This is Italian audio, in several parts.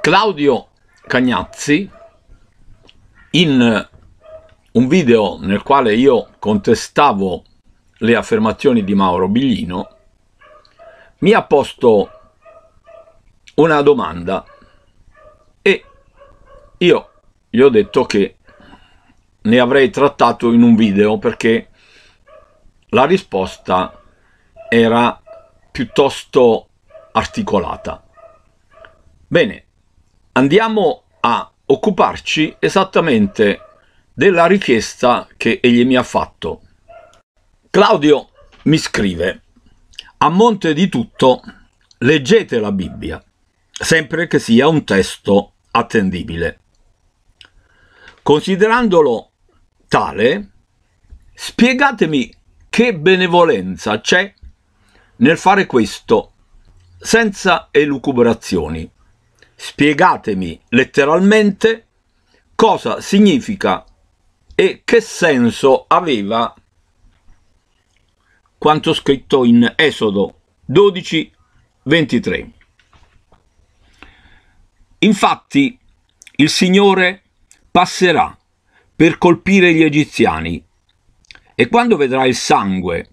Claudio Cagnazzi in un video nel quale io contestavo le affermazioni di Mauro Biglino mi ha posto una domanda e io gli ho detto che ne avrei trattato in un video perché la risposta era piuttosto articolata. Bene, andiamo a occuparci esattamente della richiesta che egli mi ha fatto. Claudio mi scrive, a monte di tutto leggete la Bibbia, sempre che sia un testo attendibile. Considerandolo tale, spiegatemi che benevolenza c'è nel fare questo senza elucubrazioni, spiegatemi letteralmente cosa significa e che senso aveva quanto scritto in Esodo 12, 23. Infatti il Signore passerà per colpire gli egiziani e quando vedrà il sangue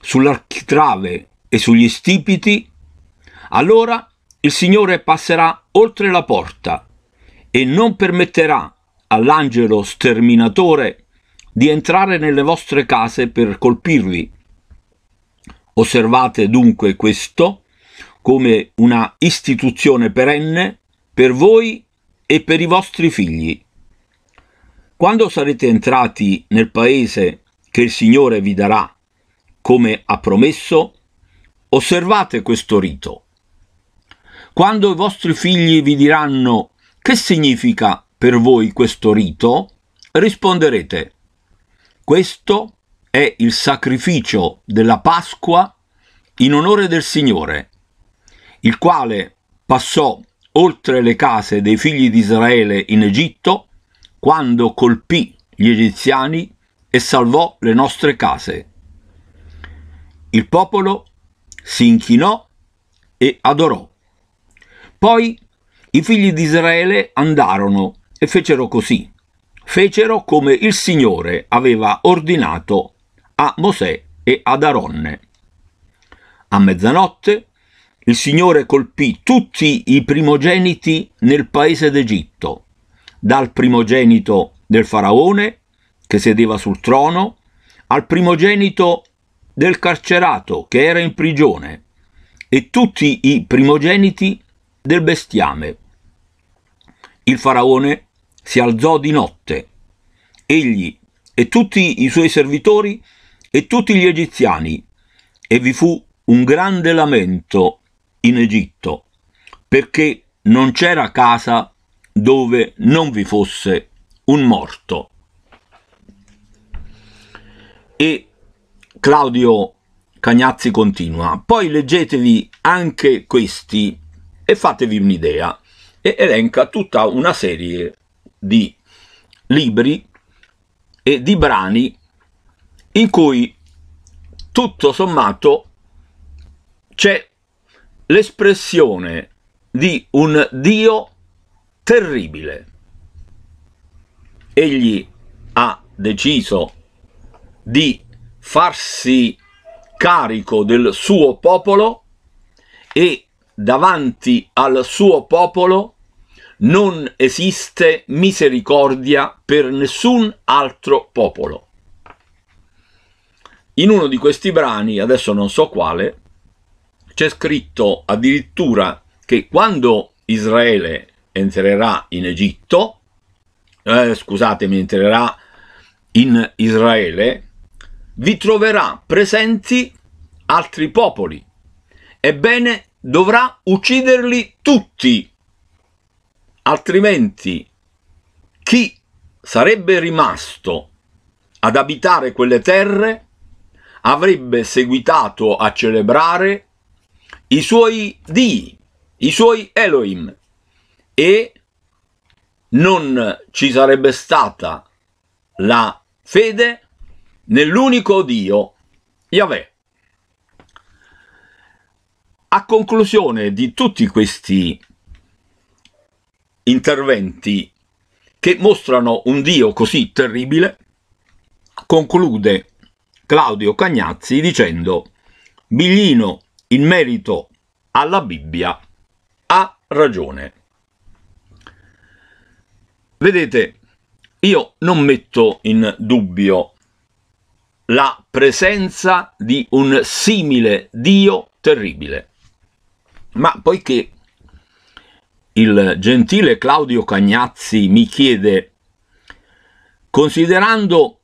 sull'architrave e sugli stipiti, allora il Signore passerà oltre la porta e non permetterà all'angelo sterminatore di entrare nelle vostre case per colpirvi. Osservate dunque questo come una istituzione perenne per voi e per i vostri figli. Quando sarete entrati nel paese che il Signore vi darà, come ha promesso, osservate questo rito. Quando i vostri figli vi diranno che significa per voi questo rito, risponderete questo è il sacrificio della Pasqua in onore del Signore, il quale passò oltre le case dei figli di Israele in Egitto quando colpì gli egiziani e salvò le nostre case. Il popolo si inchinò e adorò. Poi i figli di Israele andarono e fecero così. Fecero come il Signore aveva ordinato a Mosè e ad Aronne. A mezzanotte il Signore colpì tutti i primogeniti nel paese d'Egitto, dal primogenito del faraone che sedeva sul trono, al primogenito del carcerato che era in prigione, e tutti i primogeniti del bestiame. Il faraone si alzò di notte, egli e tutti i suoi servitori e tutti gli egiziani, e vi fu un grande lamento in Egitto, perché non c'era casa dove non vi fosse un morto. E Claudio Cagnazzi continua. Poi leggetevi anche questi e fatevi un'idea e elenca tutta una serie di libri e di brani in cui tutto sommato c'è l'espressione di un Dio terribile. Egli ha deciso di farsi carico del suo popolo e davanti al suo popolo non esiste misericordia per nessun altro popolo. In uno di questi brani, adesso non so quale, c'è scritto addirittura che quando Israele entrerà in Egitto, eh, scusatemi, entrerà in Israele, vi troverà presenti altri popoli. Ebbene, dovrà ucciderli tutti, altrimenti chi sarebbe rimasto ad abitare quelle terre avrebbe seguitato a celebrare i suoi dii, i suoi Elohim e non ci sarebbe stata la fede nell'unico Dio, Yahweh. A conclusione di tutti questi interventi che mostrano un Dio così terribile, conclude Claudio Cagnazzi dicendo Biglino in merito alla Bibbia ha ragione. Vedete, io non metto in dubbio la presenza di un simile Dio terribile. Ma poiché il gentile Claudio Cagnazzi mi chiede, considerando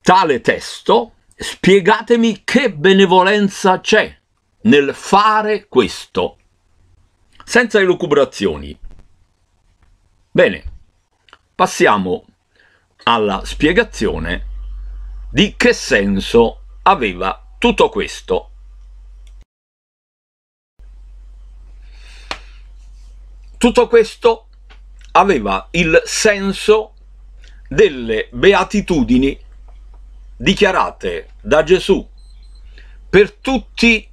tale testo, spiegatemi che benevolenza c'è nel fare questo, senza elucubrazioni. Bene, passiamo alla spiegazione di che senso aveva tutto questo. Tutto questo aveva il senso delle beatitudini dichiarate da Gesù per tutti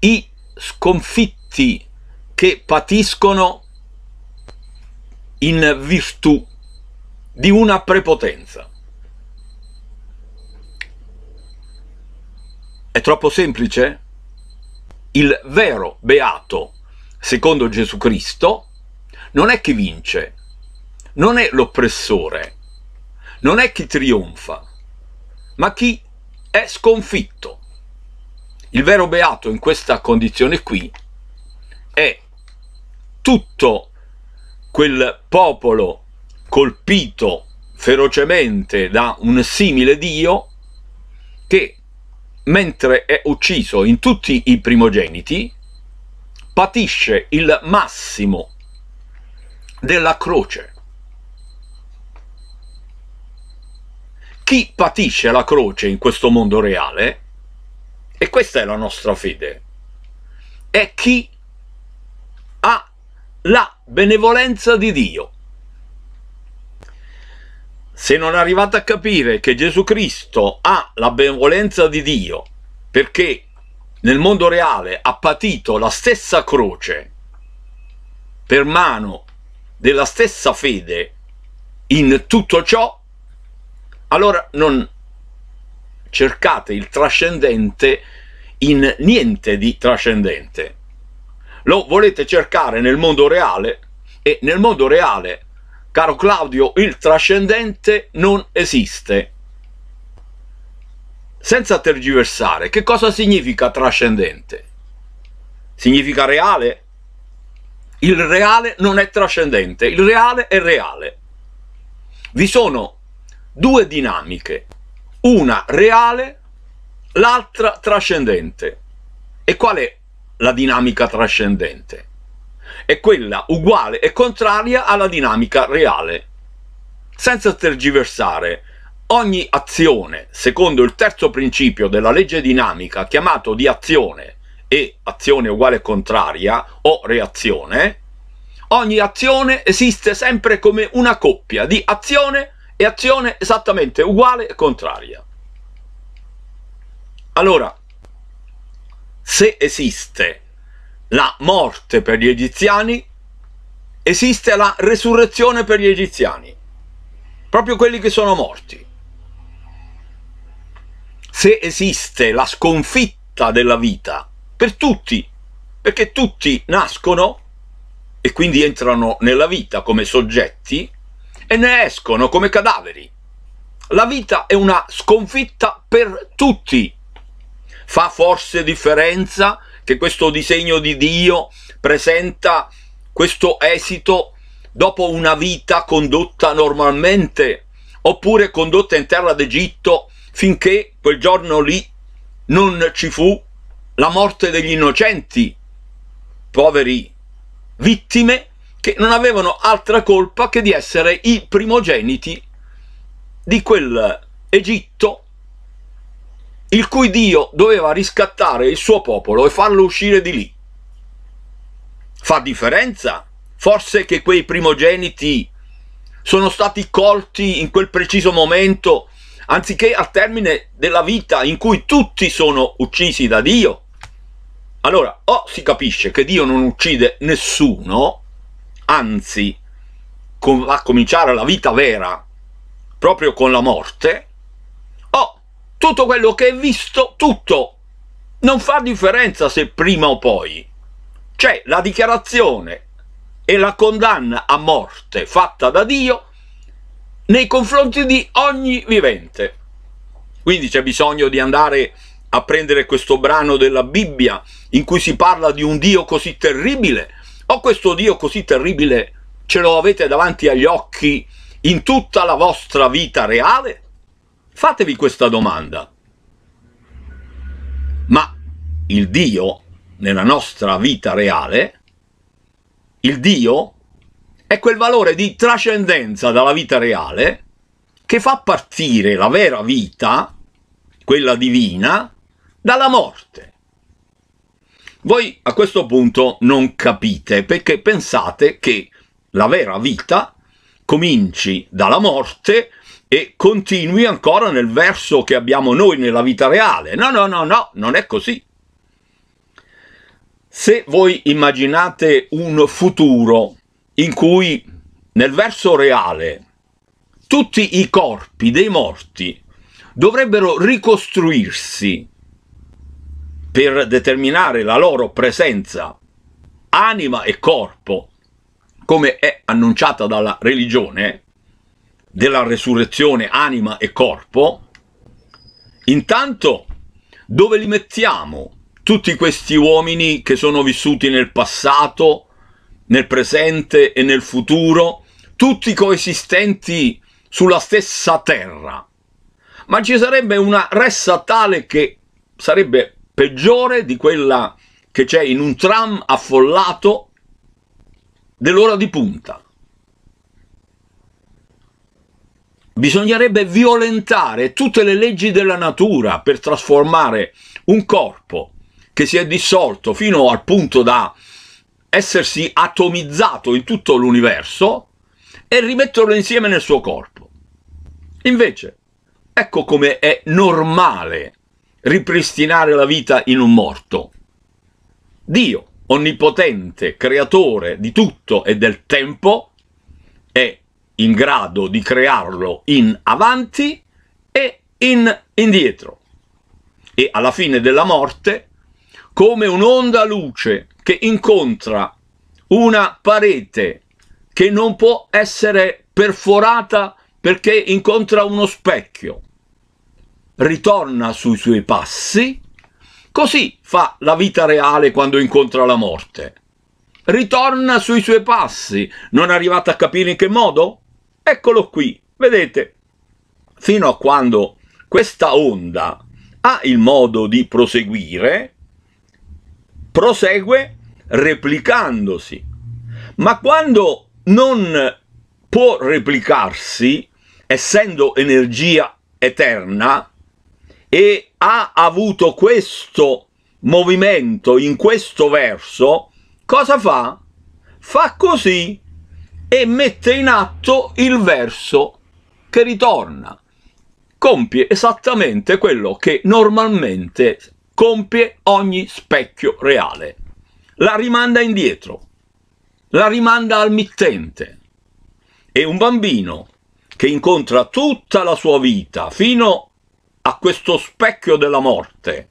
i sconfitti che patiscono in virtù di una prepotenza. È troppo semplice? Il vero beato, secondo Gesù Cristo, non è chi vince, non è l'oppressore, non è chi trionfa, ma chi è sconfitto. Il vero beato in questa condizione qui è tutto quel popolo colpito ferocemente da un simile Dio che mentre è ucciso in tutti i primogeniti patisce il massimo della croce. Chi patisce la croce in questo mondo reale, e questa è la nostra fede, è chi ha la benevolenza di Dio. Se non arrivate a capire che Gesù Cristo ha la benevolenza di Dio, perché nel mondo reale ha patito la stessa croce per mano della stessa fede in tutto ciò, allora non cercate il trascendente in niente di trascendente. Lo volete cercare nel mondo reale e nel mondo reale, caro Claudio, il trascendente non esiste. Senza tergiversare, che cosa significa trascendente? Significa reale? Il reale non è trascendente, il reale è reale. Vi sono due dinamiche, una reale, l'altra trascendente. E qual è la dinamica trascendente? È quella uguale e contraria alla dinamica reale. Senza tergiversare, ogni azione, secondo il terzo principio della legge dinamica, chiamato di azione, e azione uguale contraria o reazione, ogni azione esiste sempre come una coppia di azione e azione esattamente uguale e contraria. Allora, se esiste la morte per gli egiziani, esiste la resurrezione per gli egiziani, proprio quelli che sono morti. Se esiste la sconfitta della vita per tutti, perché tutti nascono e quindi entrano nella vita come soggetti e ne escono come cadaveri. La vita è una sconfitta per tutti. Fa forse differenza che questo disegno di Dio presenta questo esito dopo una vita condotta normalmente oppure condotta in terra d'Egitto finché quel giorno lì non ci fu la morte degli innocenti, poveri vittime che non avevano altra colpa che di essere i primogeniti di quel Egitto il cui Dio doveva riscattare il suo popolo e farlo uscire di lì. Fa differenza? Forse che quei primogeniti sono stati colti in quel preciso momento anziché al termine della vita in cui tutti sono uccisi da Dio, allora o si capisce che Dio non uccide nessuno, anzi com va a cominciare la vita vera proprio con la morte, o tutto quello che è visto, tutto, non fa differenza se prima o poi. C'è cioè, la dichiarazione e la condanna a morte fatta da Dio nei confronti di ogni vivente. Quindi c'è bisogno di andare a prendere questo brano della Bibbia in cui si parla di un Dio così terribile, o questo Dio così terribile ce lo avete davanti agli occhi in tutta la vostra vita reale? Fatevi questa domanda. Ma il Dio nella nostra vita reale, il Dio è quel valore di trascendenza dalla vita reale che fa partire la vera vita, quella divina, dalla morte. Voi a questo punto non capite perché pensate che la vera vita cominci dalla morte e continui ancora nel verso che abbiamo noi nella vita reale. No, no, no, no, non è così. Se voi immaginate un futuro in cui nel verso reale tutti i corpi dei morti dovrebbero ricostruirsi per determinare la loro presenza, anima e corpo, come è annunciata dalla religione, della resurrezione anima e corpo, intanto dove li mettiamo tutti questi uomini che sono vissuti nel passato, nel presente e nel futuro, tutti coesistenti sulla stessa terra. Ma ci sarebbe una ressa tale che sarebbe peggiore di quella che c'è in un tram affollato dell'ora di punta. Bisognerebbe violentare tutte le leggi della natura per trasformare un corpo che si è dissolto fino al punto da essersi atomizzato in tutto l'universo e rimetterlo insieme nel suo corpo. Invece, ecco come è normale ripristinare la vita in un morto. Dio, onnipotente, creatore di tutto e del tempo, è in grado di crearlo in avanti e in indietro. E alla fine della morte, come un'onda luce che incontra una parete che non può essere perforata perché incontra uno specchio. Ritorna sui suoi passi, così fa la vita reale quando incontra la morte. Ritorna sui suoi passi, non arrivate a capire in che modo? Eccolo qui, vedete, fino a quando questa onda ha il modo di proseguire, prosegue replicandosi, ma quando non può replicarsi, essendo energia eterna, e ha avuto questo movimento in questo verso, cosa fa? Fa così e mette in atto il verso che ritorna. Compie esattamente quello che normalmente compie ogni specchio reale. La rimanda indietro, la rimanda al mittente. E un bambino che incontra tutta la sua vita fino a questo specchio della morte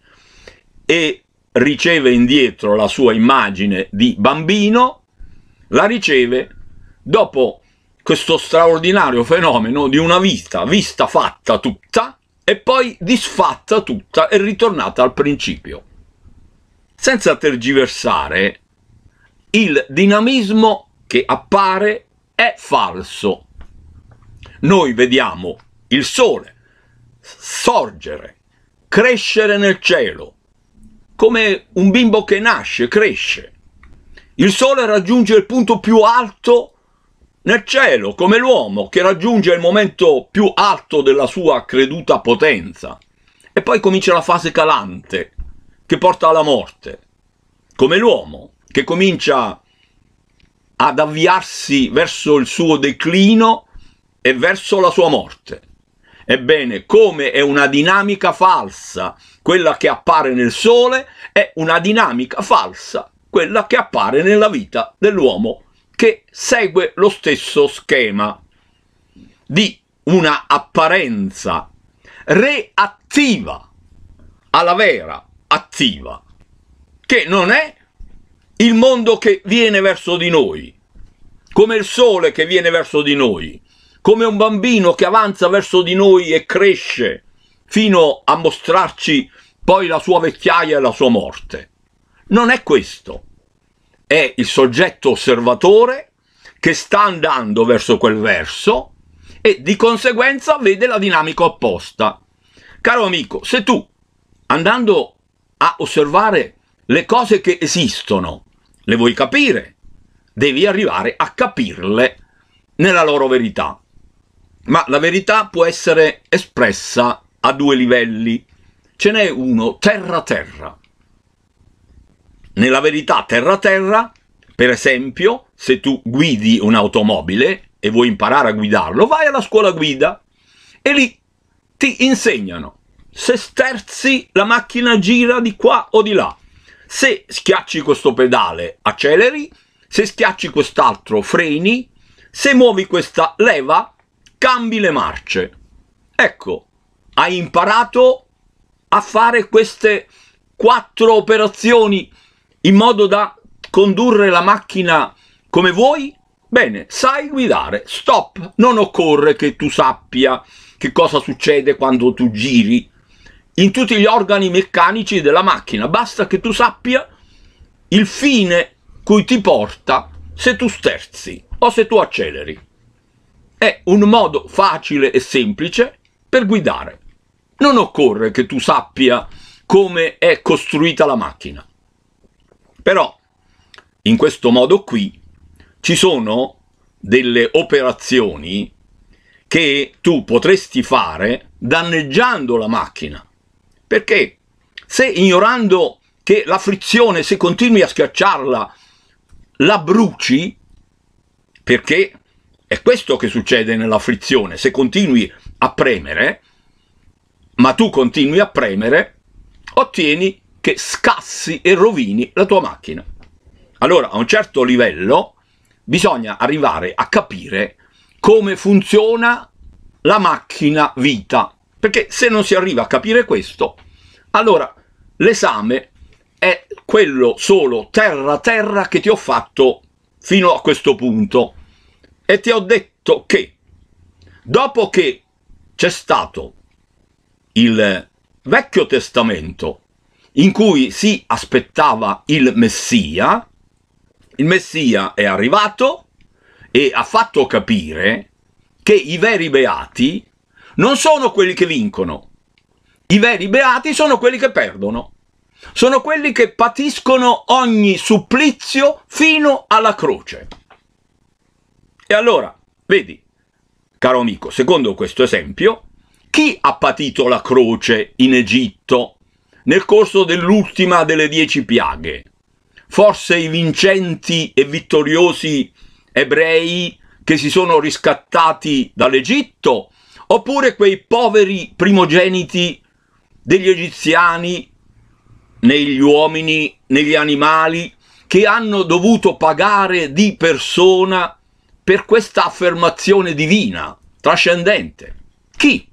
e riceve indietro la sua immagine di bambino, la riceve dopo questo straordinario fenomeno di una vita vista fatta tutta e poi disfatta tutta e ritornata al principio. Senza tergiversare, il dinamismo che appare è falso. Noi vediamo il sole sorgere, crescere nel cielo, come un bimbo che nasce, cresce. Il sole raggiunge il punto più alto nel cielo come l'uomo che raggiunge il momento più alto della sua creduta potenza. E poi comincia la fase calante, che porta alla morte, come l'uomo che comincia ad avviarsi verso il suo declino e verso la sua morte. Ebbene, come è una dinamica falsa quella che appare nel Sole, è una dinamica falsa quella che appare nella vita dell'uomo che segue lo stesso schema di una apparenza reattiva alla vera attiva, che non è il mondo che viene verso di noi, come il sole che viene verso di noi, come un bambino che avanza verso di noi e cresce fino a mostrarci poi la sua vecchiaia e la sua morte. Non è questo è il soggetto osservatore che sta andando verso quel verso e di conseguenza vede la dinamica opposta. Caro amico, se tu andando a osservare le cose che esistono, le vuoi capire, devi arrivare a capirle nella loro verità. Ma la verità può essere espressa a due livelli. Ce n'è uno terra-terra, nella verità terra-terra, per esempio, se tu guidi un'automobile e vuoi imparare a guidarlo, vai alla scuola guida e lì ti insegnano. Se sterzi, la macchina gira di qua o di là. Se schiacci questo pedale, acceleri. Se schiacci quest'altro, freni. Se muovi questa leva, cambi le marce. Ecco, hai imparato a fare queste quattro operazioni in modo da condurre la macchina come vuoi? Bene, sai guidare, stop, non occorre che tu sappia che cosa succede quando tu giri in tutti gli organi meccanici della macchina, basta che tu sappia il fine cui ti porta se tu sterzi o se tu acceleri. È un modo facile e semplice per guidare. Non occorre che tu sappia come è costruita la macchina. Però in questo modo qui ci sono delle operazioni che tu potresti fare danneggiando la macchina. Perché se ignorando che la frizione, se continui a schiacciarla, la bruci, perché è questo che succede nella frizione, se continui a premere, ma tu continui a premere, ottieni che scassi e rovini la tua macchina. Allora, a un certo livello bisogna arrivare a capire come funziona la macchina vita, perché se non si arriva a capire questo, allora l'esame è quello solo terra terra che ti ho fatto fino a questo punto e ti ho detto che dopo che c'è stato il Vecchio Testamento in cui si aspettava il Messia, il Messia è arrivato e ha fatto capire che i veri beati non sono quelli che vincono, i veri beati sono quelli che perdono, sono quelli che patiscono ogni supplizio fino alla croce. E allora, vedi, caro amico, secondo questo esempio, chi ha patito la croce in Egitto nel corso dell'ultima delle dieci piaghe. Forse i vincenti e vittoriosi ebrei che si sono riscattati dall'Egitto, oppure quei poveri primogeniti degli egiziani negli uomini, negli animali, che hanno dovuto pagare di persona per questa affermazione divina, trascendente. Chi?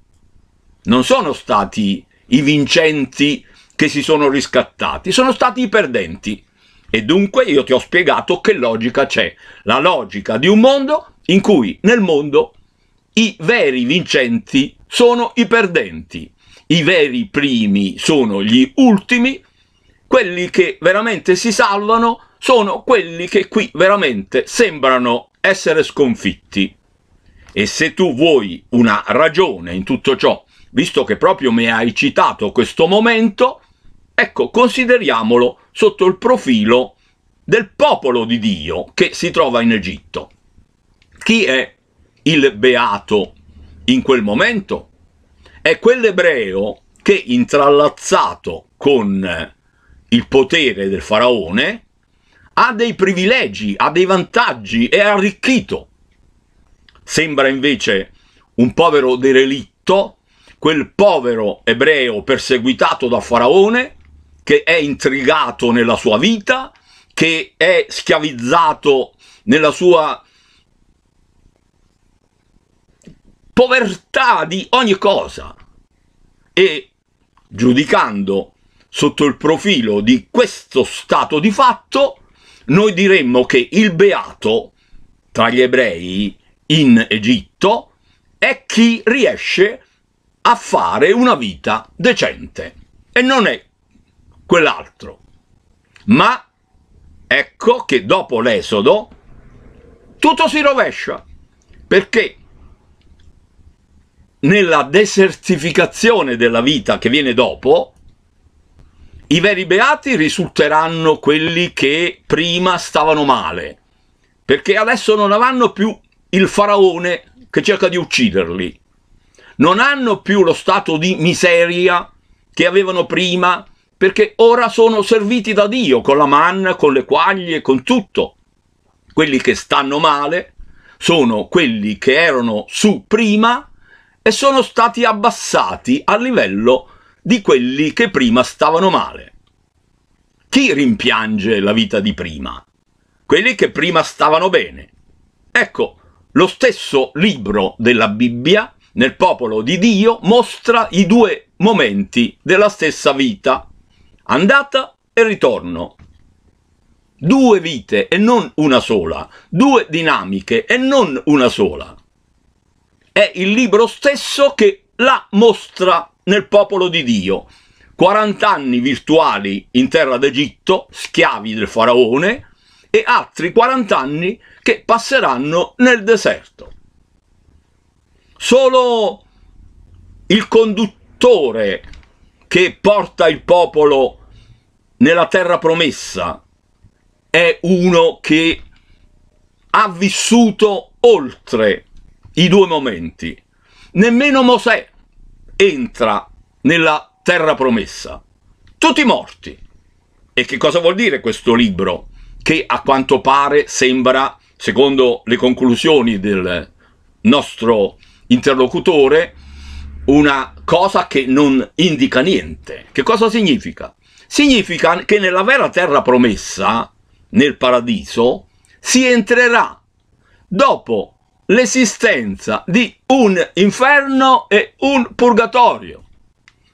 Non sono stati i vincenti che si sono riscattati, sono stati i perdenti. E dunque io ti ho spiegato che logica c'è, la logica di un mondo in cui nel mondo i veri vincenti sono i perdenti, i veri primi sono gli ultimi, quelli che veramente si salvano sono quelli che qui veramente sembrano essere sconfitti. E se tu vuoi una ragione in tutto ciò, visto che proprio mi hai citato questo momento, Ecco, consideriamolo sotto il profilo del popolo di Dio che si trova in Egitto. Chi è il beato in quel momento? È quell'ebreo che, intrallazzato con il potere del faraone, ha dei privilegi, ha dei vantaggi, è arricchito. Sembra invece un povero derelitto, quel povero ebreo perseguitato da faraone, che è intrigato nella sua vita, che è schiavizzato nella sua povertà di ogni cosa e giudicando sotto il profilo di questo stato di fatto noi diremmo che il beato tra gli ebrei in Egitto è chi riesce a fare una vita decente e non è quell'altro. Ma ecco che dopo l'esodo tutto si rovescia, perché nella desertificazione della vita che viene dopo, i veri beati risulteranno quelli che prima stavano male, perché adesso non avranno più il faraone che cerca di ucciderli, non hanno più lo stato di miseria che avevano prima perché ora sono serviti da Dio con la manna, con le quaglie, con tutto. Quelli che stanno male sono quelli che erano su prima e sono stati abbassati a livello di quelli che prima stavano male. Chi rimpiange la vita di prima? Quelli che prima stavano bene. Ecco, lo stesso libro della Bibbia nel popolo di Dio mostra i due momenti della stessa vita andata e ritorno. Due vite e non una sola, due dinamiche e non una sola. È il libro stesso che la mostra nel popolo di Dio. 40 anni virtuali in terra d'Egitto, schiavi del faraone, e altri 40 anni che passeranno nel deserto. Solo il conduttore che porta il popolo nella terra promessa è uno che ha vissuto oltre i due momenti. Nemmeno Mosè entra nella terra promessa. Tutti morti. E che cosa vuol dire questo libro? Che a quanto pare sembra, secondo le conclusioni del nostro interlocutore, una cosa che non indica niente. Che cosa significa? significa che nella vera terra promessa, nel paradiso, si entrerà dopo l'esistenza di un inferno e un purgatorio.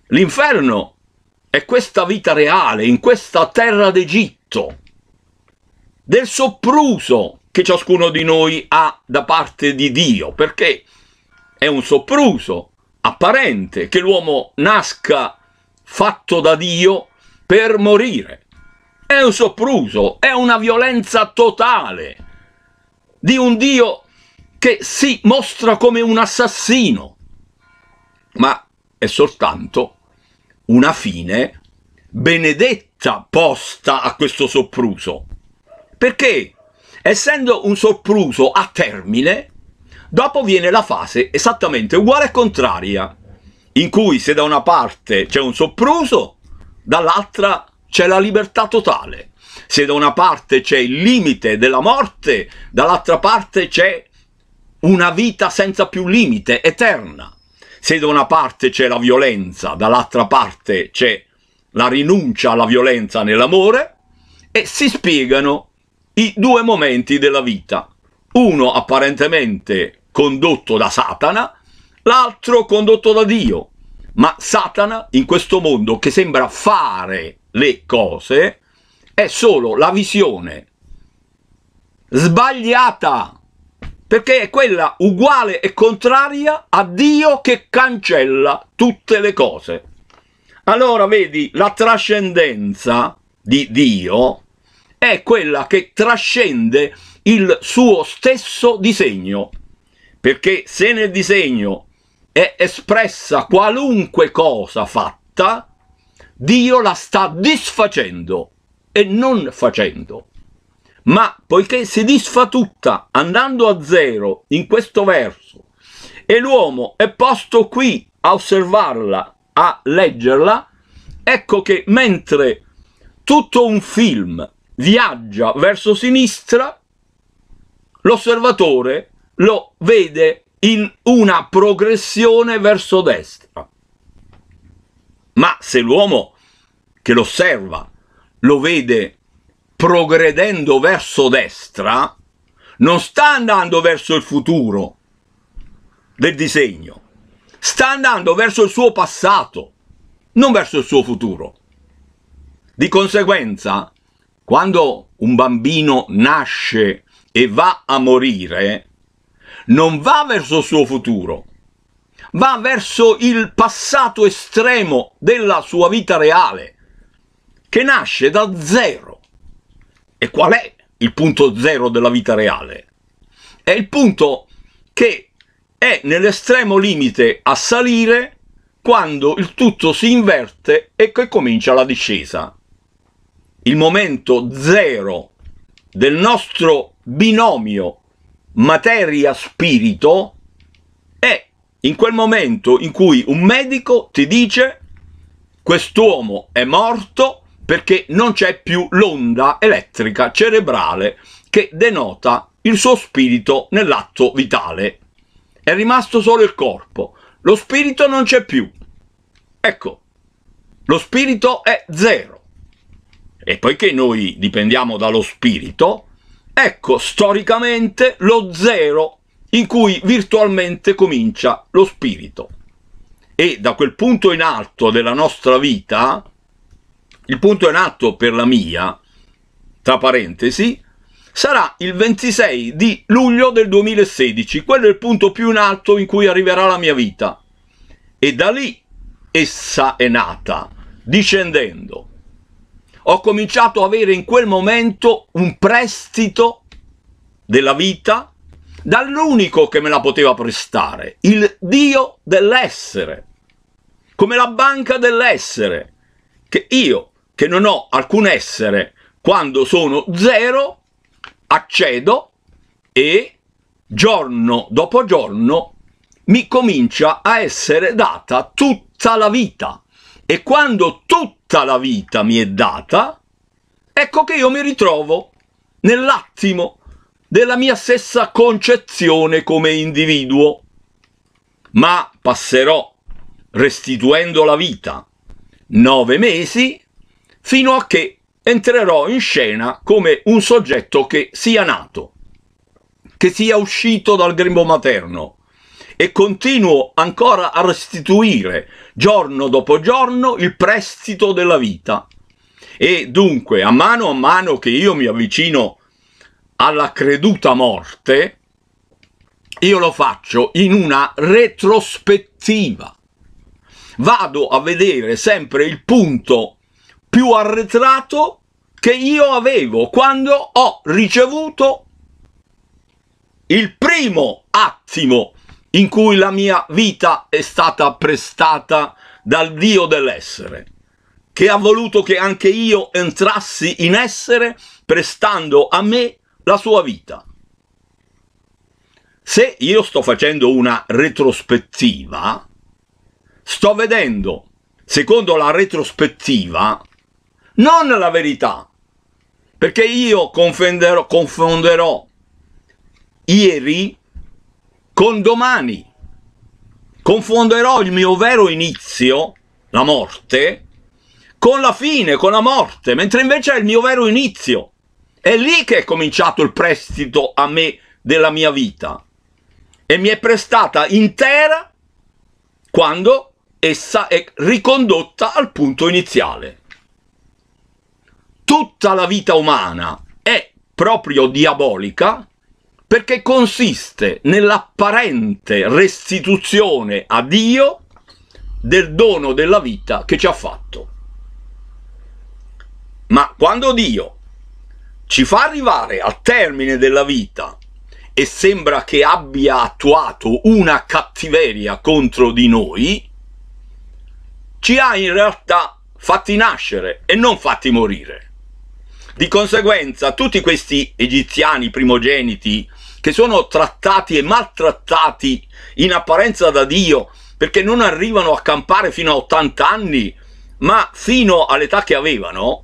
L'inferno è questa vita reale, in questa terra d'Egitto, del soppruso che ciascuno di noi ha da parte di Dio, perché è un soppruso apparente che l'uomo nasca fatto da Dio per morire. È un sopruso, è una violenza totale di un Dio che si mostra come un assassino, ma è soltanto una fine benedetta posta a questo soppruso. Perché, essendo un soppruso a termine, dopo viene la fase esattamente uguale e contraria, in cui se da una parte c'è un soppruso, dall'altra c'è la libertà totale. Se da una parte c'è il limite della morte, dall'altra parte c'è una vita senza più limite, eterna. Se da una parte c'è la violenza, dall'altra parte c'è la rinuncia alla violenza nell'amore, e si spiegano i due momenti della vita. Uno apparentemente condotto da Satana, l'altro condotto da Dio. Ma Satana in questo mondo che sembra fare le cose è solo la visione sbagliata perché è quella uguale e contraria a Dio che cancella tutte le cose. Allora vedi, la trascendenza di Dio è quella che trascende il suo stesso disegno, perché se nel disegno è espressa qualunque cosa fatta, Dio la sta disfacendo e non facendo. Ma poiché si disfa tutta andando a zero in questo verso e l'uomo è posto qui a osservarla, a leggerla, ecco che mentre tutto un film viaggia verso sinistra, l'osservatore lo vede in una progressione verso destra. Ma se l'uomo che lo osserva lo vede progredendo verso destra, non sta andando verso il futuro del disegno, sta andando verso il suo passato, non verso il suo futuro. Di conseguenza, quando un bambino nasce e va a morire, non va verso il suo futuro, va verso il passato estremo della sua vita reale, che nasce da zero. E qual è il punto zero della vita reale? È il punto che è nell'estremo limite a salire quando il tutto si inverte e che comincia la discesa. Il momento zero del nostro binomio materia-spirito è in quel momento in cui un medico ti dice quest'uomo è morto perché non c'è più l'onda elettrica cerebrale che denota il suo spirito nell'atto vitale. È rimasto solo il corpo, lo spirito non c'è più. Ecco, lo spirito è zero. E poiché noi dipendiamo dallo spirito, Ecco storicamente lo zero in cui virtualmente comincia lo spirito. E da quel punto in alto della nostra vita, il punto in alto per la mia, tra parentesi, sarà il 26 di luglio del 2016, quello è il punto più in alto in cui arriverà la mia vita. E da lì essa è nata, discendendo ho cominciato ad avere in quel momento un prestito della vita dall'unico che me la poteva prestare, il Dio dell'essere, come la banca dell'essere, che io, che non ho alcun essere, quando sono zero, accedo e giorno dopo giorno mi comincia a essere data tutta la vita. E quando tutta la vita mi è data, ecco che io mi ritrovo nell'attimo della mia stessa concezione come individuo. Ma passerò, restituendo la vita, nove mesi fino a che entrerò in scena come un soggetto che sia nato, che sia uscito dal grembo materno, e continuo ancora a restituire giorno dopo giorno il prestito della vita. E dunque, a mano a mano che io mi avvicino alla creduta morte, io lo faccio in una retrospettiva. Vado a vedere sempre il punto più arretrato che io avevo quando ho ricevuto il primo attimo in cui la mia vita è stata prestata dal Dio dell'essere, che ha voluto che anche io entrassi in essere prestando a me la sua vita. Se io sto facendo una retrospettiva, sto vedendo, secondo la retrospettiva, non la verità, perché io confonderò, confonderò ieri con domani. Confonderò il mio vero inizio, la morte, con la fine, con la morte, mentre invece è il mio vero inizio. È lì che è cominciato il prestito a me della mia vita e mi è prestata intera quando essa è ricondotta al punto iniziale. Tutta la vita umana è proprio diabolica perché consiste nell'apparente restituzione a Dio del dono della vita che ci ha fatto. Ma quando Dio ci fa arrivare al termine della vita e sembra che abbia attuato una cattiveria contro di noi, ci ha in realtà fatti nascere e non fatti morire. Di conseguenza tutti questi egiziani primogeniti che sono trattati e maltrattati in apparenza da Dio perché non arrivano a campare fino a 80 anni, ma fino all'età che avevano,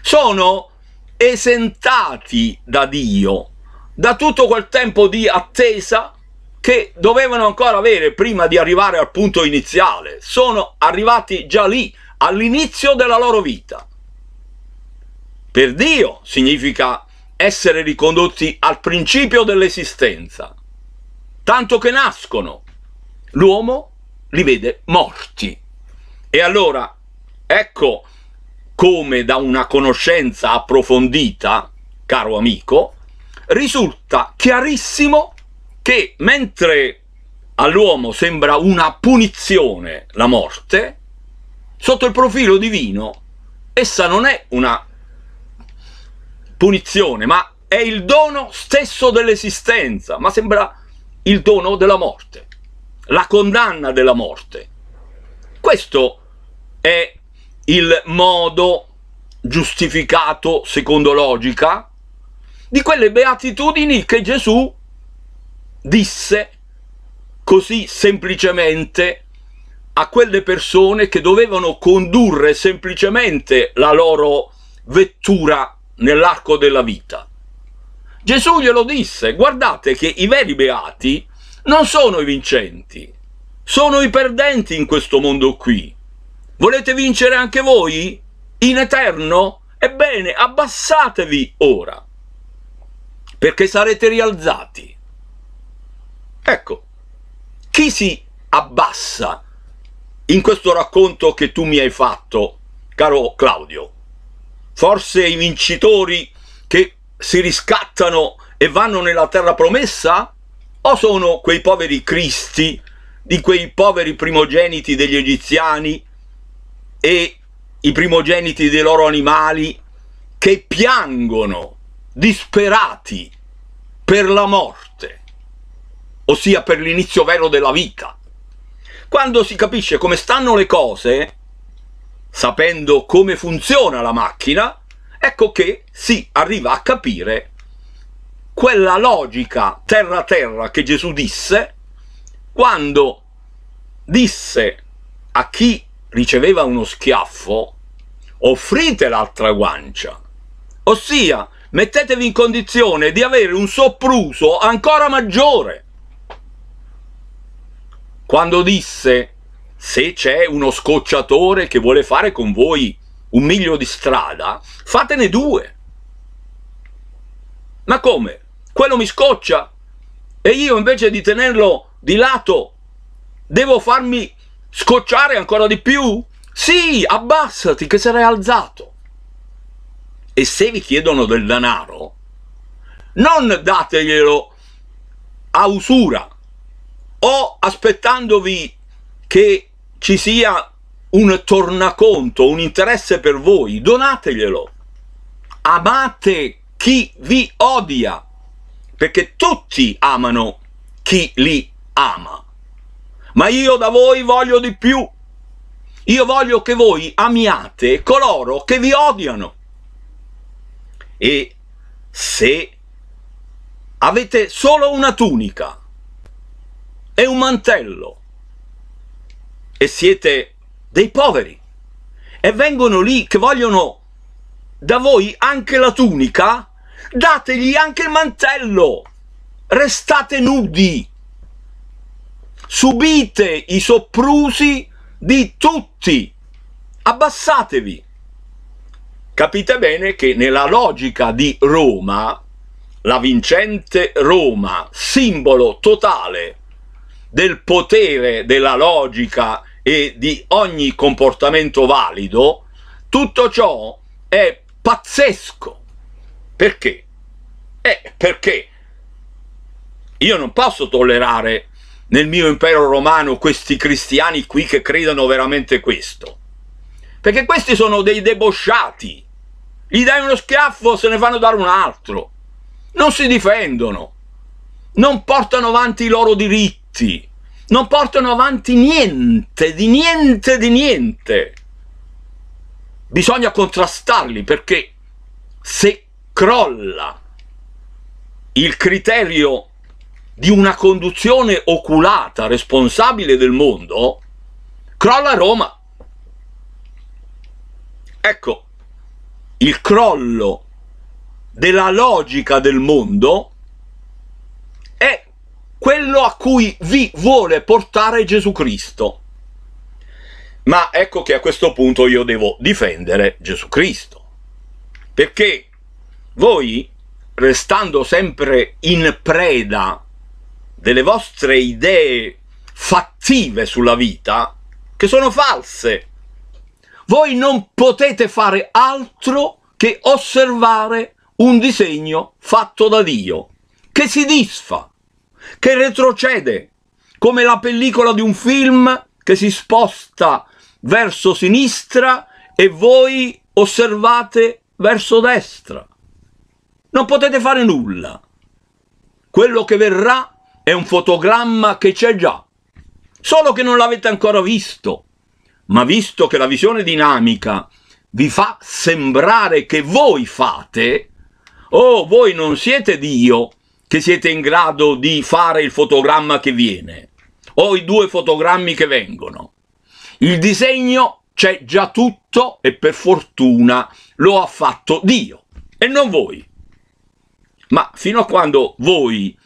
sono esentati da Dio, da tutto quel tempo di attesa che dovevano ancora avere prima di arrivare al punto iniziale. Sono arrivati già lì, all'inizio della loro vita. Per Dio significa essere ricondotti al principio dell'esistenza, tanto che nascono. L'uomo li vede morti. E allora, ecco come da una conoscenza approfondita, caro amico, risulta chiarissimo che mentre all'uomo sembra una punizione la morte, sotto il profilo divino essa non è una punizione, ma è il dono stesso dell'esistenza, ma sembra il dono della morte, la condanna della morte. Questo è il modo giustificato secondo logica di quelle beatitudini che Gesù disse così semplicemente a quelle persone che dovevano condurre semplicemente la loro vettura nell'arco della vita. Gesù glielo disse, guardate che i veri beati non sono i vincenti, sono i perdenti in questo mondo qui. Volete vincere anche voi? In eterno? Ebbene, abbassatevi ora, perché sarete rialzati. Ecco, chi si abbassa in questo racconto che tu mi hai fatto, caro Claudio? Forse i vincitori che si riscattano e vanno nella terra promessa? O sono quei poveri cristi, di quei poveri primogeniti degli egiziani e i primogeniti dei loro animali che piangono, disperati, per la morte, ossia per l'inizio vero della vita? Quando si capisce come stanno le cose, sapendo come funziona la macchina, ecco che si arriva a capire quella logica terra-terra che Gesù disse quando disse a chi riceveva uno schiaffo offrite l'altra guancia, ossia mettetevi in condizione di avere un sopruso ancora maggiore. Quando disse se c'è uno scocciatore che vuole fare con voi un miglio di strada, fatene due. Ma come? Quello mi scoccia e io invece di tenerlo di lato devo farmi scocciare ancora di più? Sì, abbassati che sarai alzato. E se vi chiedono del denaro, non dateglielo a usura o aspettandovi che ci sia un tornaconto, un interesse per voi, donateglielo. Amate chi vi odia, perché tutti amano chi li ama. Ma io da voi voglio di più. Io voglio che voi amiate coloro che vi odiano. E se avete solo una tunica e un mantello, e siete dei poveri e vengono lì che vogliono da voi anche la tunica, dategli anche il mantello, restate nudi, subite i sopprusi di tutti, abbassatevi. Capite bene che nella logica di Roma, la vincente Roma, simbolo totale del potere della logica e di ogni comportamento valido, tutto ciò è pazzesco. Perché? Eh, perché io non posso tollerare nel mio impero romano questi cristiani qui che credono veramente questo. Perché questi sono dei debosciati. Gli dai uno schiaffo, se ne fanno dare un altro. Non si difendono. Non portano avanti i loro diritti non portano avanti niente, di niente, di niente. Bisogna contrastarli perché se crolla il criterio di una conduzione oculata responsabile del mondo, crolla Roma. Ecco, il crollo della logica del mondo quello a cui vi vuole portare Gesù Cristo. Ma ecco che a questo punto io devo difendere Gesù Cristo, perché voi, restando sempre in preda delle vostre idee fattive sulla vita, che sono false, voi non potete fare altro che osservare un disegno fatto da Dio, che si disfa che retrocede, come la pellicola di un film che si sposta verso sinistra e voi osservate verso destra. Non potete fare nulla. Quello che verrà è un fotogramma che c'è già, solo che non l'avete ancora visto. Ma visto che la visione dinamica vi fa sembrare che voi fate, oh, voi non siete Dio, che siete in grado di fare il fotogramma che viene o i due fotogrammi che vengono. Il disegno c'è già tutto e per fortuna lo ha fatto Dio e non voi. Ma fino a quando voi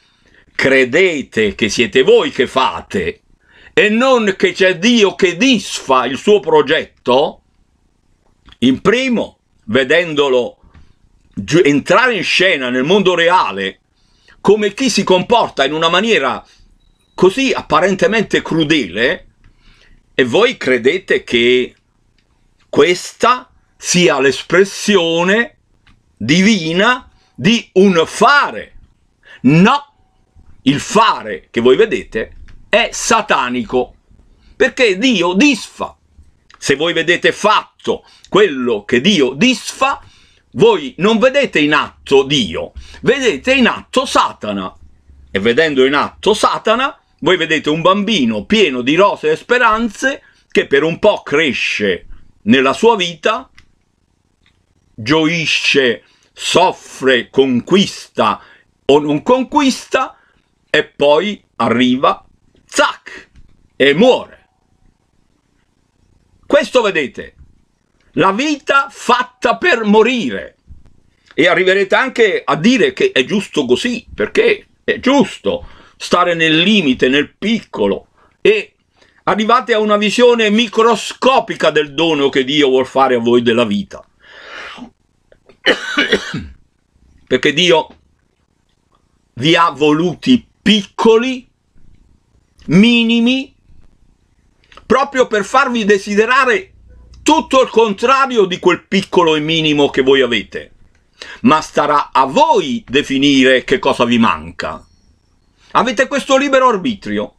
credete che siete voi che fate e non che c'è Dio che disfa il suo progetto, in primo, vedendolo entrare in scena nel mondo reale come chi si comporta in una maniera così apparentemente crudele e voi credete che questa sia l'espressione divina di un fare. No, il fare che voi vedete è satanico, perché Dio disfa. Se voi vedete fatto quello che Dio disfa, voi non vedete in atto Dio, vedete in atto Satana. E vedendo in atto Satana, voi vedete un bambino pieno di rose e speranze che per un po' cresce nella sua vita, gioisce, soffre, conquista o non conquista e poi arriva, zac, e muore. Questo vedete, la vita fatta per morire. E arriverete anche a dire che è giusto così, perché è giusto stare nel limite, nel piccolo, e arrivate a una visione microscopica del dono che Dio vuole fare a voi della vita. perché Dio vi ha voluti piccoli, minimi, proprio per farvi desiderare tutto il contrario di quel piccolo e minimo che voi avete, ma starà a voi definire che cosa vi manca. Avete questo libero arbitrio,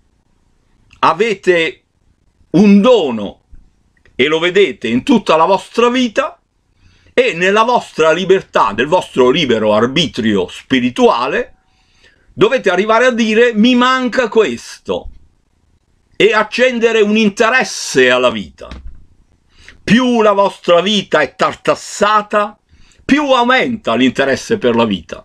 avete un dono e lo vedete in tutta la vostra vita e nella vostra libertà, nel vostro libero arbitrio spirituale, dovete arrivare a dire mi manca questo e accendere un interesse alla vita più la vostra vita è tartassata, più aumenta l'interesse per la vita.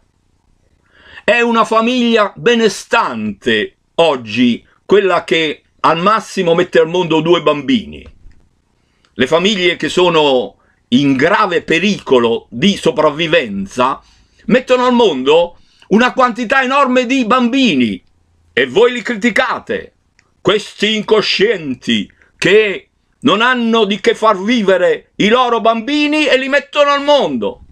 È una famiglia benestante oggi quella che al massimo mette al mondo due bambini. Le famiglie che sono in grave pericolo di sopravvivenza mettono al mondo una quantità enorme di bambini e voi li criticate, questi incoscienti che non hanno di che far vivere i loro bambini e li mettono al mondo.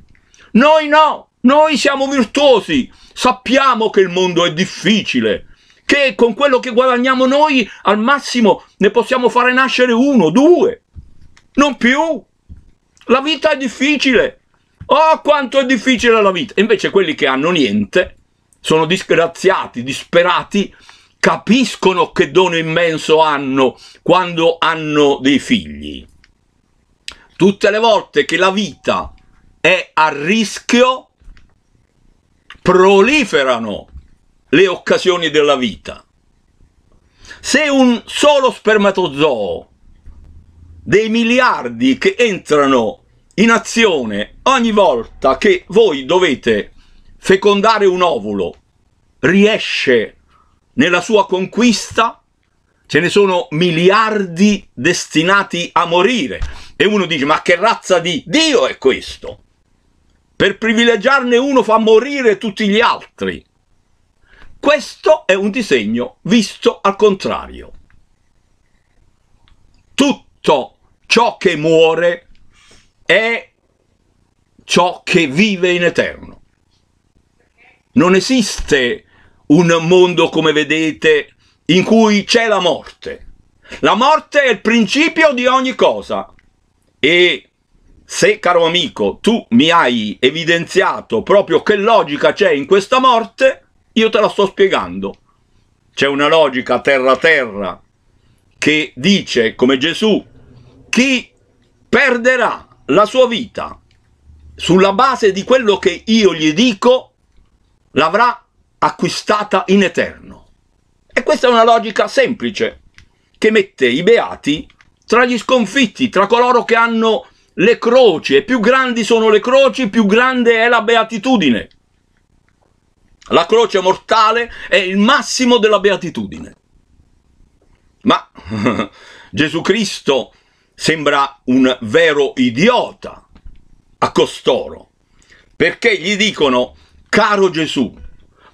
Noi no, noi siamo virtuosi, sappiamo che il mondo è difficile, che con quello che guadagniamo noi al massimo ne possiamo fare nascere uno, due, non più. La vita è difficile. Oh, quanto è difficile la vita! Invece quelli che hanno niente sono disgraziati, disperati capiscono che dono immenso hanno quando hanno dei figli. Tutte le volte che la vita è a rischio, proliferano le occasioni della vita. Se un solo spermatozoo dei miliardi che entrano in azione ogni volta che voi dovete fecondare un ovulo riesce nella sua conquista ce ne sono miliardi destinati a morire. E uno dice, ma che razza di Dio è questo? Per privilegiarne uno fa morire tutti gli altri. Questo è un disegno visto al contrario. Tutto ciò che muore è ciò che vive in eterno. Non esiste un mondo, come vedete, in cui c'è la morte. La morte è il principio di ogni cosa. E se, caro amico, tu mi hai evidenziato proprio che logica c'è in questa morte, io te la sto spiegando. C'è una logica terra-terra che dice, come Gesù, chi perderà la sua vita sulla base di quello che io gli dico, l'avrà acquistata in eterno. E questa è una logica semplice che mette i beati tra gli sconfitti, tra coloro che hanno le croci e più grandi sono le croci, più grande è la beatitudine. La croce mortale è il massimo della beatitudine. Ma Gesù Cristo sembra un vero idiota a costoro, perché gli dicono, caro Gesù,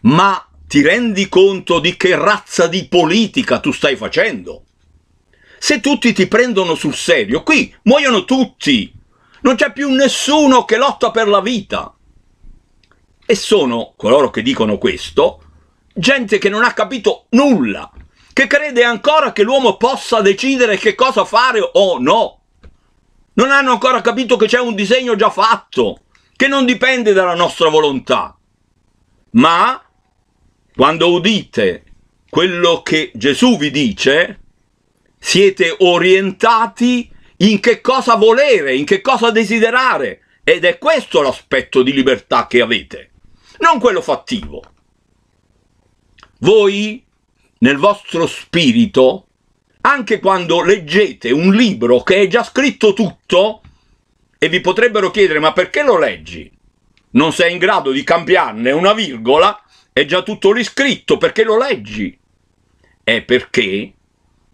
ma ti rendi conto di che razza di politica tu stai facendo? Se tutti ti prendono sul serio, qui muoiono tutti, non c'è più nessuno che lotta per la vita. E sono, coloro che dicono questo, gente che non ha capito nulla, che crede ancora che l'uomo possa decidere che cosa fare o no. Non hanno ancora capito che c'è un disegno già fatto, che non dipende dalla nostra volontà, ma quando udite quello che Gesù vi dice, siete orientati in che cosa volere, in che cosa desiderare. Ed è questo l'aspetto di libertà che avete, non quello fattivo. Voi, nel vostro spirito, anche quando leggete un libro che è già scritto tutto, e vi potrebbero chiedere ma perché lo leggi? Non sei in grado di cambiarne una virgola, è già tutto lì scritto, perché lo leggi? È perché,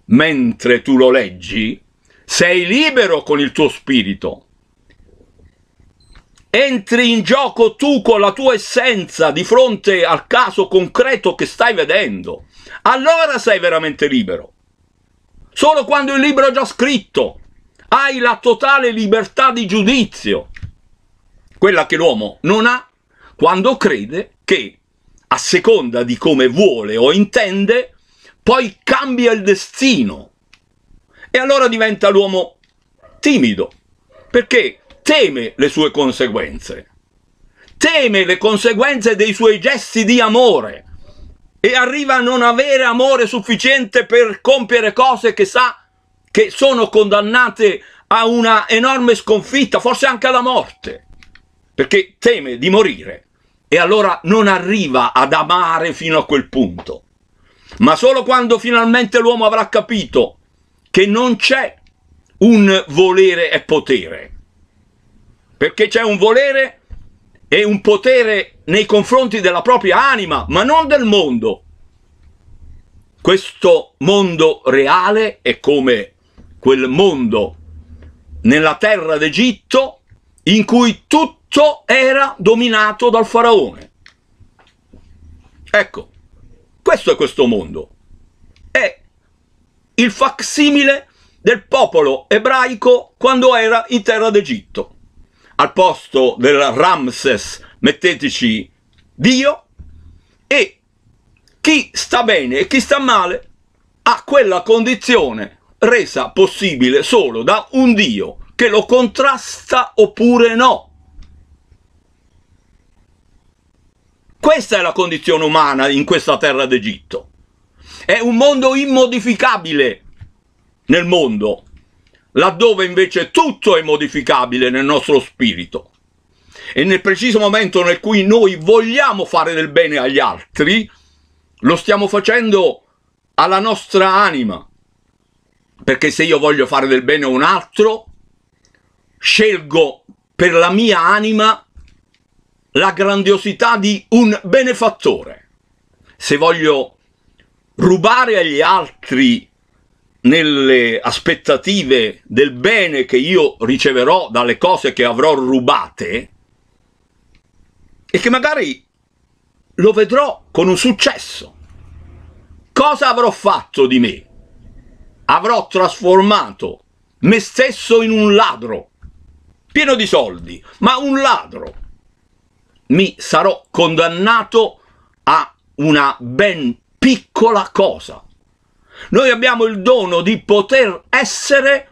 mentre tu lo leggi, sei libero con il tuo spirito. Entri in gioco tu con la tua essenza di fronte al caso concreto che stai vedendo. Allora sei veramente libero. Solo quando il libro è già scritto, hai la totale libertà di giudizio, quella che l'uomo non ha quando crede che a seconda di come vuole o intende, poi cambia il destino. E allora diventa l'uomo timido, perché teme le sue conseguenze, teme le conseguenze dei suoi gesti di amore e arriva a non avere amore sufficiente per compiere cose che sa che sono condannate a una enorme sconfitta, forse anche alla morte, perché teme di morire e allora non arriva ad amare fino a quel punto, ma solo quando finalmente l'uomo avrà capito che non c'è un volere e potere, perché c'è un volere e un potere nei confronti della propria anima, ma non del mondo. Questo mondo reale è come quel mondo nella terra d'Egitto in cui tutti tutto era dominato dal faraone. Ecco, questo è questo mondo. È il facsimile del popolo ebraico quando era in terra d'Egitto. Al posto del Ramses metteteci Dio e chi sta bene e chi sta male ha quella condizione resa possibile solo da un Dio che lo contrasta oppure no. Questa è la condizione umana in questa terra d'Egitto. È un mondo immodificabile nel mondo, laddove invece tutto è modificabile nel nostro spirito. E nel preciso momento nel cui noi vogliamo fare del bene agli altri, lo stiamo facendo alla nostra anima. Perché se io voglio fare del bene a un altro, scelgo per la mia anima la grandiosità di un benefattore. Se voglio rubare agli altri nelle aspettative del bene che io riceverò dalle cose che avrò rubate e che magari lo vedrò con un successo. Cosa avrò fatto di me? Avrò trasformato me stesso in un ladro, pieno di soldi, ma un ladro mi sarò condannato a una ben piccola cosa. Noi abbiamo il dono di poter essere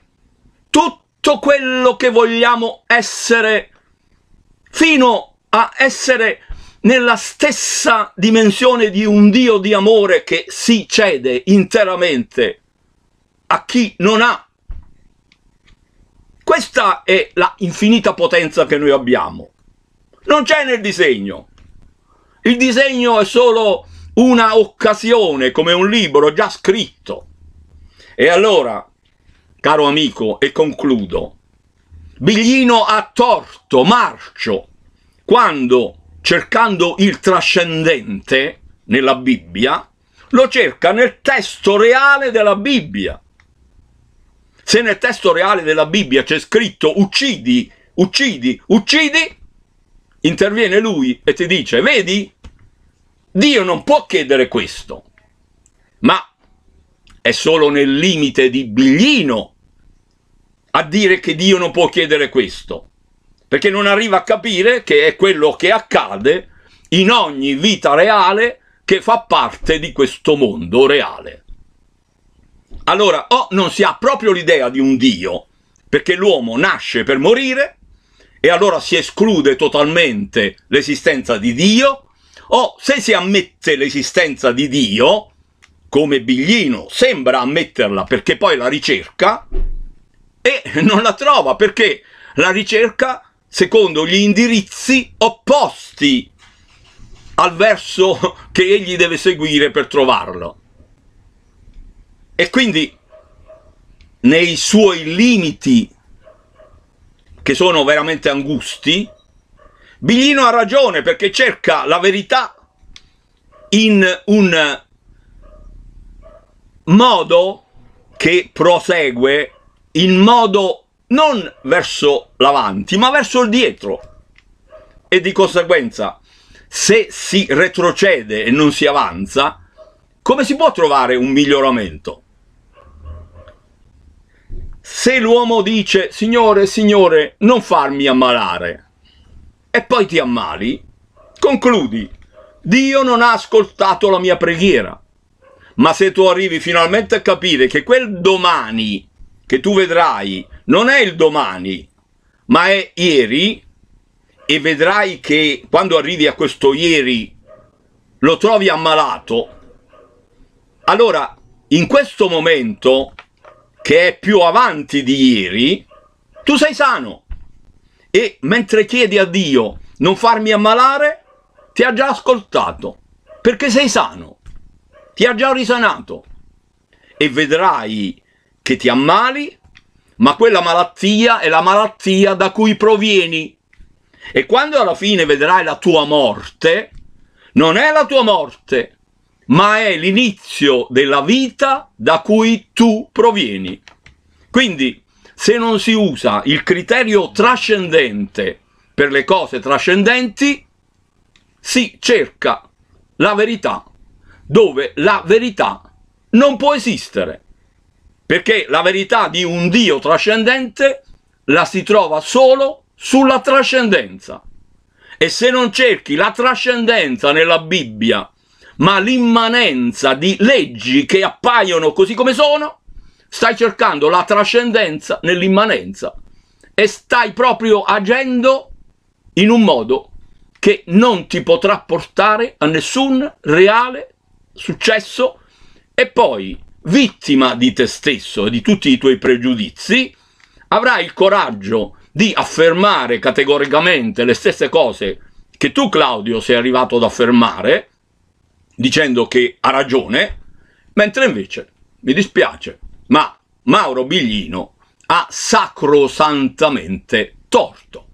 tutto quello che vogliamo essere fino a essere nella stessa dimensione di un Dio di amore che si cede interamente a chi non ha. Questa è la infinita potenza che noi abbiamo non c'è nel disegno. Il disegno è solo una occasione, come un libro già scritto. E allora, caro amico, e concludo, Biglino ha torto, marcio, quando, cercando il trascendente nella Bibbia, lo cerca nel testo reale della Bibbia. Se nel testo reale della Bibbia c'è scritto uccidi, uccidi, uccidi, interviene lui e ti dice, vedi, Dio non può chiedere questo, ma è solo nel limite di Biglino a dire che Dio non può chiedere questo, perché non arriva a capire che è quello che accade in ogni vita reale che fa parte di questo mondo reale. Allora, o non si ha proprio l'idea di un Dio, perché l'uomo nasce per morire, e allora si esclude totalmente l'esistenza di Dio, o se si ammette l'esistenza di Dio, come Biglino sembra ammetterla perché poi la ricerca, e non la trova perché la ricerca secondo gli indirizzi opposti al verso che egli deve seguire per trovarlo. E quindi nei suoi limiti che sono veramente angusti, Biglino ha ragione perché cerca la verità in un modo che prosegue in modo non verso l'avanti ma verso il dietro e di conseguenza se si retrocede e non si avanza come si può trovare un miglioramento? Se l'uomo dice, Signore, Signore, non farmi ammalare, e poi ti ammali, concludi, Dio non ha ascoltato la mia preghiera. Ma se tu arrivi finalmente a capire che quel domani che tu vedrai non è il domani, ma è ieri, e vedrai che quando arrivi a questo ieri lo trovi ammalato, allora in questo momento che è più avanti di ieri, tu sei sano. E mentre chiedi a Dio non farmi ammalare, ti ha già ascoltato, perché sei sano, ti ha già risanato. E vedrai che ti ammali, ma quella malattia è la malattia da cui provieni. E quando alla fine vedrai la tua morte, non è la tua morte, ma è l'inizio della vita da cui tu provieni. Quindi, se non si usa il criterio trascendente per le cose trascendenti, si cerca la verità, dove la verità non può esistere, perché la verità di un Dio trascendente la si trova solo sulla trascendenza. E se non cerchi la trascendenza nella Bibbia, ma l'immanenza di leggi che appaiono così come sono, stai cercando la trascendenza nell'immanenza e stai proprio agendo in un modo che non ti potrà portare a nessun reale successo e poi, vittima di te stesso e di tutti i tuoi pregiudizi, avrai il coraggio di affermare categoricamente le stesse cose che tu Claudio sei arrivato ad affermare dicendo che ha ragione, mentre invece, mi dispiace, ma Mauro Biglino ha sacrosantamente torto.